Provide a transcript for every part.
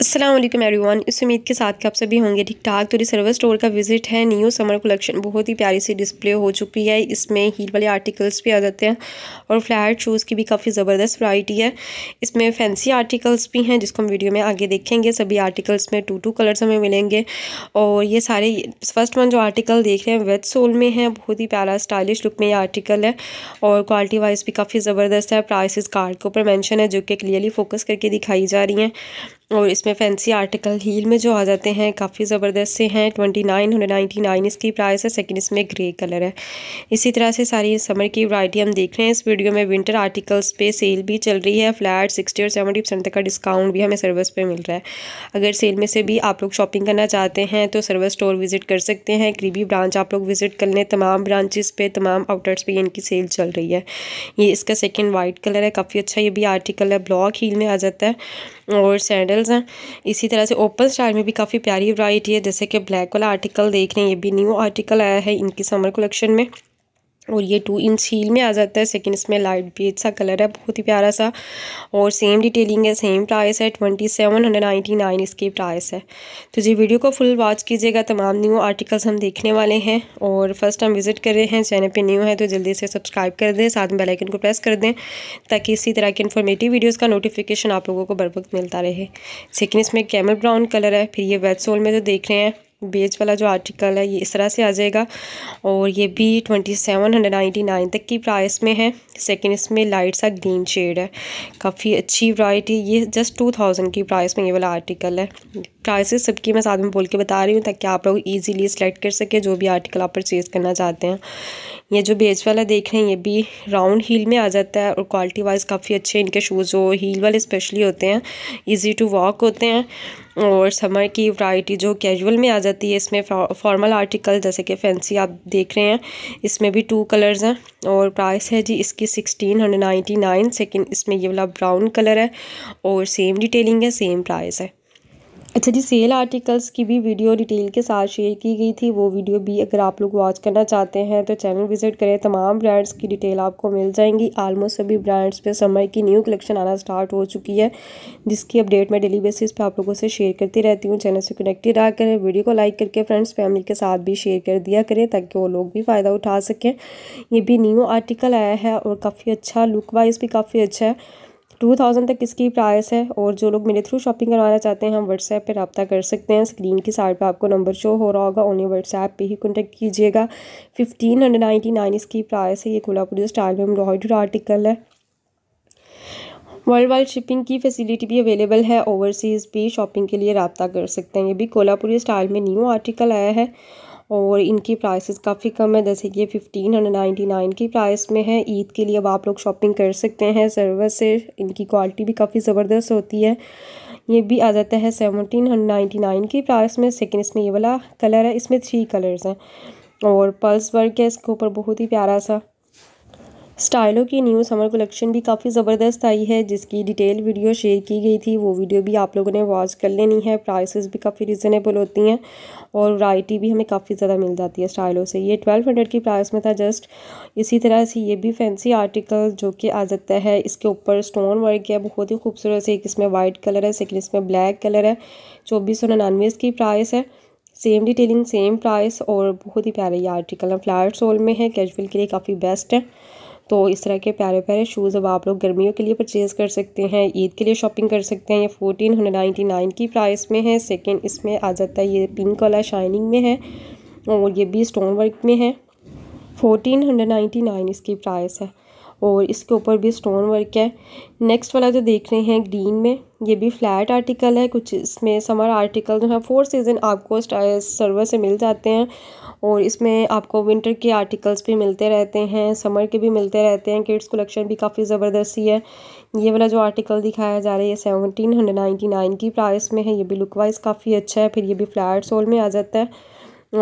Aslam every one इस उम्मीद के साथ कि आप सभी होंगे ठीक ठाक तो रिसर्वर स्टोर का विजिट है न्यू समर कलेक्शन बहुत ही प्यारी सी डिस्प्ले हो चुकी है इसमें हील वाले आर्टिकल्स भी आ जाते हैं और फ्लैट शूज़ की भी काफ़ी ज़बरदस्त वैरायटी है इसमें फैंसी आर्टिकल्स भी हैं जिसको हम वीडियो में आगे देखेंगे सभी आर्टिकल्स में टू टू कलर्स हमें मिलेंगे और ये सारे फर्स्ट वन जो आर्टिकल देख रहे हैं वेद सोल में है बहुत ही प्यारा स्टाइलिश लुक में ये आर्टिकल है और क्वालिटी वाइज भी काफ़ी ज़बरदस्त है प्राइस कार्ड के ऊपर मैंशन है जो कि क्लियरली फोकस करके दिखाई जा रही हैं और इसमें फैंसी आर्टिकल हील में जो आ जाते हैं काफ़ी ज़बरदस्त से हैं twenty nine hundred ninety nine इसकी प्राइस है सेकंड इसमें ग्रे कलर है इसी तरह से सारी समर की वैरायटी हम देख रहे हैं इस वीडियो में विंटर आर्टिकल्स पे सेल भी चल रही है फ्लैट सिक्सटी और सेवेंटी परसेंट तक का डिस्काउंट भी हमें सर्विस पर मिल रहा है अगर सेल में से भी आप लोग शॉपिंग करना चाहते हैं तो सर्विस स्टोर विजिट कर सकते हैं करीबी ब्रांच आप लोग विजिट कर लें तमाम ब्रांचेस पे तमाम आउटलेट्स पर इनकी सेल चल रही है ये इसका सेकेंड वाइट कलर है काफ़ी अच्छा ये भी आर्टिकल है ब्लॉक हील में आ जाता है और सैंडल मटेरियल्स हैं इसी तरह से ओपन स्टाइल में भी काफ़ी प्यारी वरायटी है जैसे कि ब्लैक वाला आर्टिकल देख रहे हैं ये भी न्यू आर्टिकल आया है इनकी समर कलेक्शन में और ये टू इंच हील में आ जाता है सेकंड इसमें लाइट बीच सा कलर है बहुत ही प्यारा सा और सेम डिटेलिंग है सेम प्राइस है twenty seven hundred ninety nine इसकी प्राइस है तो जी वीडियो को फुल वॉच कीजिएगा तमाम न्यू आर्टिकल्स हम देखने वाले हैं और फर्स्ट टाइम विजिट कर रहे हैं चैनल पर न्यू है तो जल्दी से सब्सक्राइब कर दें साथ में बेलाइकन को प्रेस कर दें ताकि इसी तरह की इन्फॉर्मेटिव वीडियोज़ का नोटिफिकेशन आप लोगों को बर वक्त मिलता रहे सेकेंड इसमें कैमल ब्राउन कलर है फिर ये वेड सोल में जो देख रहे हैं बेज वाला जो आर्टिकल है ये इस तरह से आ जाएगा और ये भी twenty seven hundred ninety nine तक की प्राइस में है सेकंड इसमें लाइट सा ग्रीन शेड है काफ़ी अच्छी वाइटी ये जस्ट टू थाउजेंड की प्राइस में ये वाला आर्टिकल है प्राइसेस सबकी मैं साथ में बोल के बता रही हूँ ताकि आप लोग ईजिली सेलेक्ट कर सकें जो भी आर्टिकल आप परचेज़ करना चाहते हैं ये जो बेज वाला देख रहे हैं ये भी राउंड हील में आ जाता है और क्वालिटी वाइज काफ़ी अच्छे इनके शूज़ जो हील वाले स्पेशली होते हैं ईजी टू वॉक होते हैं और समर की वैरायटी जो कैजुअल में आ जाती है इसमें फॉर्मल आर्टिकल जैसे कि फैंसी आप देख रहे हैं इसमें भी टू कलर्स हैं और प्राइस है जी इसकी sixteen hundred ninety nine second इसमें ये वाला ब्राउन कलर है और सेम डिटेलिंग है सेम प्राइस है अच्छा जी सेल आर्टिकल्स की भी वीडियो डिटेल के साथ शेयर की गई थी वो वीडियो भी अगर आप लोग वॉच करना चाहते हैं तो चैनल विजिट करें तमाम ब्रांड्स की डिटेल आपको मिल जाएंगी आलमोस्ट सभी ब्रांड्स पे समर की न्यू कलेक्शन आना स्टार्ट हो चुकी है जिसकी अपडेट मैं डेली बेसिस पे आप लोगों से शेयर करती रहती हूँ चैनल से कनेक्टेड रहा करें वीडियो को लाइक करके फ्रेंड्स फैमिली के साथ भी शेयर कर दिया करें ताकि वो लोग भी फ़ायदा उठा सकें ये भी न्यू आर्टिकल आया है और काफ़ी अच्छा लुक वाइज भी काफ़ी अच्छा है टू थाउजेंड तक इसकी प्राइस है और जो लोग मेरे थ्रू शॉपिंग करवाना चाहते हैं हम व्हाट्सएप पे रबता कर सकते हैं स्क्रीन की साइड पे आपको नंबर शो हो रहा होगा ओनली व्हाट्सएप पे ही कॉन्टेक्ट कीजिएगा फिफ्टीन हंड्रेड नाइन्टी नाइन इसकी प्राइस है ये कोलापुर स्टाइल में एम्ब्रॉयडर आर्टिकल है वर्ल्ड वाइड शिपिंग की फैसिलिटी भी अवेलेबल है ओवरसीज़ भी शॉपिंग के लिए रबता कर सकते हैं ये भी कोल्हापुरी स्टाइल में न्यू आर्टिकल आया है और इनकी प्राइसेस काफ़ी कम है जैसे कि ये फिफ्टीन हंड्रेड नाइन्टी नाइन की प्राइस में है ईद के लिए अब आप लोग शॉपिंग कर सकते हैं सर्वर से इनकी क्वालिटी भी काफ़ी ज़बरदस्त होती है ये भी आ जाता है सेवनटीन हंड्रेड नाइन्टी नाइन की प्राइस में सेकेंड इसमें ये वाला कलर है इसमें थ्री कलर्स हैं और पल्स वर्क है इसके ऊपर बहुत ही प्यारा सा स्टाइलों की न्यू समर कलेक्शन भी काफ़ी ज़बरदस्त आई है जिसकी डिटेल वीडियो शेयर की गई थी वो वीडियो भी आप लोगों ने वॉच कर लेनी है प्राइसेस भी काफ़ी रिजनेबल होती हैं और वाइटी भी हमें काफ़ी ज़्यादा मिल जाती है स्टाइलों से ये ट्वेल्व हंड्रेड की प्राइस में था जस्ट इसी तरह से ये भी फैंसी आर्टिकल जो कि आ जाता है इसके ऊपर स्टोन वर्क है बहुत ही खूबसूरत से एक इसमें वाइट कलर है सेकेंड इसमें ब्लैक कलर है चौबीस सौ निन्यानवे इसकी प्राइस है सेम डिटेलिंग सेम प्राइस और बहुत ही प्यारे ये आर्टिकल है फ्लावर सोल में है कैजुअल के लिए काफ़ी बेस्ट है तो इस तरह के प्यारे प्यारे शूज़ अब आप लोग गर्मियों के लिए परचेज़ कर सकते हैं ईद के लिए शॉपिंग कर सकते हैं ये फोर्टीन हंड्रेड नाइन्टी नाइन की प्राइस में है सेकेंड इसमें आ जाता है ये पिंक वाला शाइनिंग में है और ये भी स्टोन वर्क में है फोर्टीन हंड्रेड नाइन्टी नाइन इसकी प्राइस है और इसके ऊपर भी स्टोन वर्क है नेक्स्ट वाला जो देख रहे हैं ग्रीन में ये भी फ्लैट आर्टिकल है कुछ इसमें समर आर्टिकल जो है फोर सीज़न आपको सर्वर से मिल जाते हैं और इसमें आपको विंटर के आर्टिकल्स भी मिलते रहते हैं समर के भी मिलते रहते हैं किड्स कलेक्शन भी काफ़ी ज़बरदस्त ही है ये वाला जो आर्टिकल दिखाया जा रहा है ये सेवनटीन हंड्रेड नाइन्टी नाइन की प्राइस में है ये भी लुक वाइज काफ़ी अच्छा है फिर ये भी फ्लैट सोल में आ जाता है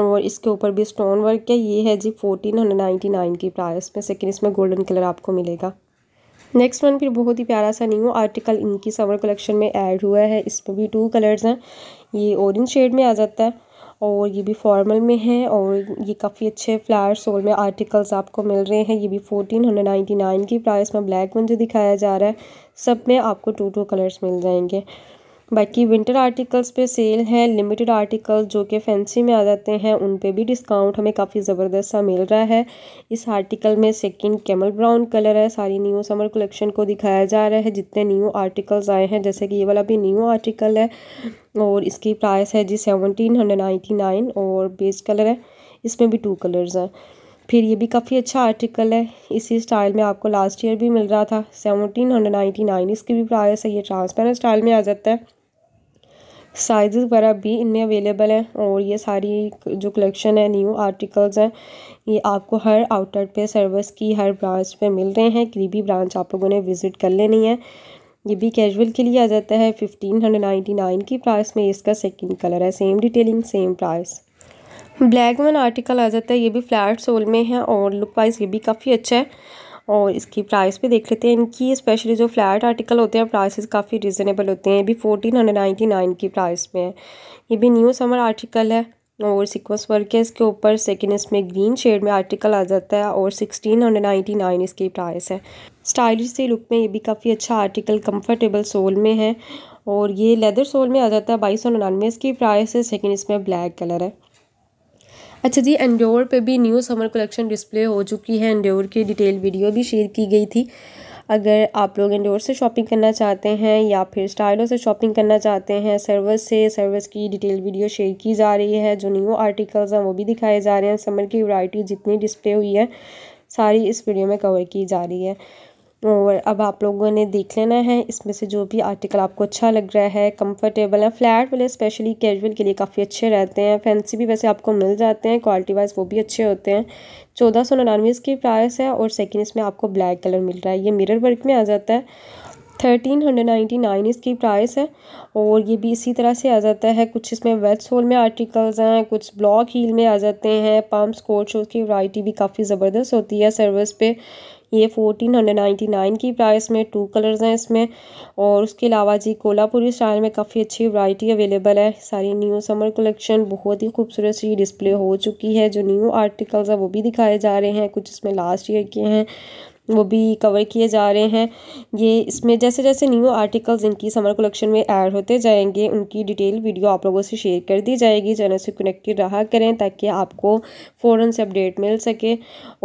और इसके ऊपर भी स्टोन वर्क है ये है जी फोर्टीन हंड्रेड नाइन्टी नाइन की प्राइस में सेकेंड इसमें गोल्डन कलर आपको मिलेगा नेक्स्ट वन फिर बहुत ही प्यारा सा न्यू आर्टिकल इनकी समर कलेक्शन में ऐड हुआ है इसमें भी टू कलर्स हैं ये ऑरेंज शेड में आ जाता है और ये भी फॉर्मल में है और ये काफ़ी अच्छे फ्लावर सोल में आर्टिकल्स आपको मिल रहे हैं ये भी फोर्टीन हंड्रेड नाइन्टी नाइन की प्राइस में ब्लैक में जो दिखाया जा रहा है सब में आपको टू टू कलर्स मिल जाएंगे बाकी विंटर आर्टिकल्स पे सेल है लिमिटेड आर्टिकल जो कि फैंसी में आ जाते हैं उन पे भी डिस्काउंट हमें काफ़ी ज़बरदस्त सा मिल रहा है इस आर्टिकल में सेकंड कैमल ब्राउन कलर है सारी न्यू समर कलेक्शन को दिखाया जा रहा है जितने न्यू आर्टिकल्स आए हैं जैसे कि ये वाला भी न्यू आर्टिकल है और इसकी प्राइस है जी सेवनटीन हंड्रेड नाइन्टी नाइन और बेस कलर है इसमें भी टू कलर्स हैं फिर ये भी काफ़ी अच्छा आर्टिकल है इसी स्टाइल में आपको लास्ट ईयर भी मिल रहा था सेवनटीन हंड्रेड नाइन्टी नाइन इसकी भी प्राइस है ये ट्रांसपेरेंट स्टाइल में आ जाता है साइज़ वगैरह भी इनमें अवेलेबल हैं और ये सारी जो कलेक्शन है न्यू आर्टिकल्स हैं ये आपको हर आउटलेट पे सर्विस की हर ब्रांच पे मिल रहे हैं करीबी ब्रांच आप लोगों ने विज़िट कर लेनी है ये भी कैजुअल के लिए आ जाता है फिफ्टीन हंड्रेड नाइन्टी नाइन की प्राइस में इसका सेकंड कलर है same detailing same price black one article आ जाता है ये भी फ्लैट सोल में है और लुक वाइज ये भी काफ़ी अच्छा है और इसकी प्राइस भी देख लेते हैं इनकी स्पेशली जो फ्लैट आर्टिकल होते हैं प्राइसेस काफ़ी रिजनेबल होते हैं ये भी फोर्टीन हंड्रेड नाइन्टी नाइन की प्राइस में है ये भी न्यू समर आर्टिकल है और सिक्वेंस वर्क है इसके ऊपर सेकेंड इसमें ग्रीन शेड में आर्टिकल आ जाता है और सिक्सटीन हंड्रेड नाइन्टी नाइन इसकी प्राइस है स्टाइलिश से लुक में ये भी काफ़ी अच्छा आर्टिकल कम्फर्टेबल सोल में है और ये लेदर सोल में आ जाता है बाईस सौ निन्यानवे इसकी प्राइस है सेकेंड इसमें ब्लैक कलर है अच्छा जी एंडोर पे भी न्यू समर कलेक्शन डिस्प्ले हो चुकी है एंडोर की डिटेल वीडियो भी शेयर की गई थी अगर आप लोग इंडोर से शॉपिंग करना चाहते हैं या फिर स्टाइलों से शॉपिंग करना चाहते हैं सर्विस से सर्विस की डिटेल वीडियो शेयर की जा रही है जो न्यू आर्टिकल्स हैं वो भी दिखाए जा रहे हैं समर की वैरायटी जितनी डिस्प्ले हुई है सारी इस वीडियो में कवर की जा रही है और अब आप लोगों ने देख लेना है इसमें से जो भी आर्टिकल आपको अच्छा लग रहा है कंफर्टेबल है फ्लैट वाले स्पेशली कैजुअल के लिए काफ़ी अच्छे रहते हैं फैंसी भी वैसे आपको मिल जाते हैं क्वालिटी वाइज वो भी अच्छे होते हैं चौदह सौ निन्यानवे इसकी प्राइस है और सेकेंड इसमें आपको ब्लैक कलर मिल रहा है ये मिरर वर्क में आ जाता है थर्टीन हंड्रेड नाइन्टी नाइन इसकी प्राइस है और ये भी इसी तरह से आ जाता है कुछ इसमें वेट सोल में आर्टिकल्स हैं कुछ ब्लॉक हील में आ जाते हैं पम्प कोर्ट शोज़ की वाइटी भी काफ़ी ज़बरदस्त होती है सर्विस पे ये फोर्टीन हंड्रेड नाइन्टी नाइन की प्राइस में टू कलर्स हैं इसमें और उसके अलावा जी कोल्हापुरी स्टाइल में काफ़ी अच्छी वैरायटी अवेलेबल है सारी न्यू समर कलेक्शन बहुत ही खूबसूरत सी डिस्प्ले हो चुकी है जो न्यू आर्टिकल्स है वो भी दिखाए जा रहे हैं कुछ इसमें लास्ट ईयर के हैं वो भी कवर किए जा रहे हैं ये इसमें जैसे जैसे न्यू आर्टिकल्स इनकी समर कलेक्शन में ऐड होते जाएंगे उनकी डिटेल वीडियो आप लोगों से शेयर कर दी जाएगी चैनल से कनेक्टेड रहा करें ताकि आपको फ़ौर से अपडेट मिल सके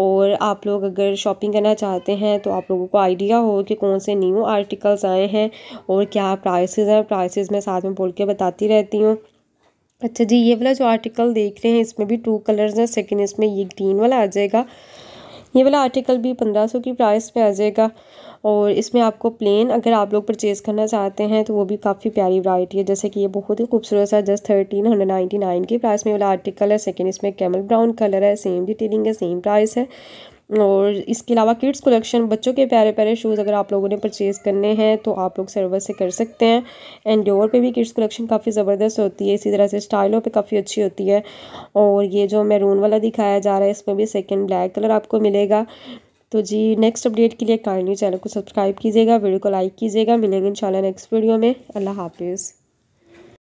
और आप लोग अगर शॉपिंग करना चाहते हैं तो आप लोगों को आइडिया हो कि कौन से न्यू आर्टिकल्स आए हैं और क्या प्राइसेस हैं प्राइस मैं साथ में बोल के बताती रहती हूँ अच्छा जी ये वाला जो आर्टिकल देख रहे हैं इसमें भी टू कलर्स हैं सेकेंड इसमें ये ग्रीन वाला आ जाएगा ये वाला आर्टिकल भी पंद्रह सौ की प्राइस पे आ जाएगा और इसमें आपको प्लेन अगर आप लोग परचेज़ करना चाहते हैं तो वो भी काफ़ी प्यारी वैरायटी है जैसे कि ये बहुत ही खूबसूरत सा just thirteen hundred ninety nine की प्राइस में वाला आर्टिकल है सेकेंड इसमें कैमल ब्राउन कलर है सेम डिटेलिंग है सेम प्राइस है और इसके अलावा किड्स कलेक्शन बच्चों के प्यारे प्यारे शूज़ अगर आप लोगों ने परचेज़ करने हैं तो आप लोग सर्वर से कर सकते हैं एंड डोर पर भी किड्स कलेक्शन काफ़ी ज़बरदस्त होती है इसी तरह से स्टाइलों पे काफ़ी अच्छी होती है और ये जो मैरून वाला दिखाया जा रहा है इसमें भी सेकेंड ब्लैक कलर आपको मिलेगा तो जी नेक्स्ट अपडेट के लिए काइंडली चैनल को सब्सक्राइब कीजिएगा वीडियो को लाइक कीजिएगा मिलेंगे इंशाल्लाह नेक्स्ट वीडियो में अल्लाह हाफिज़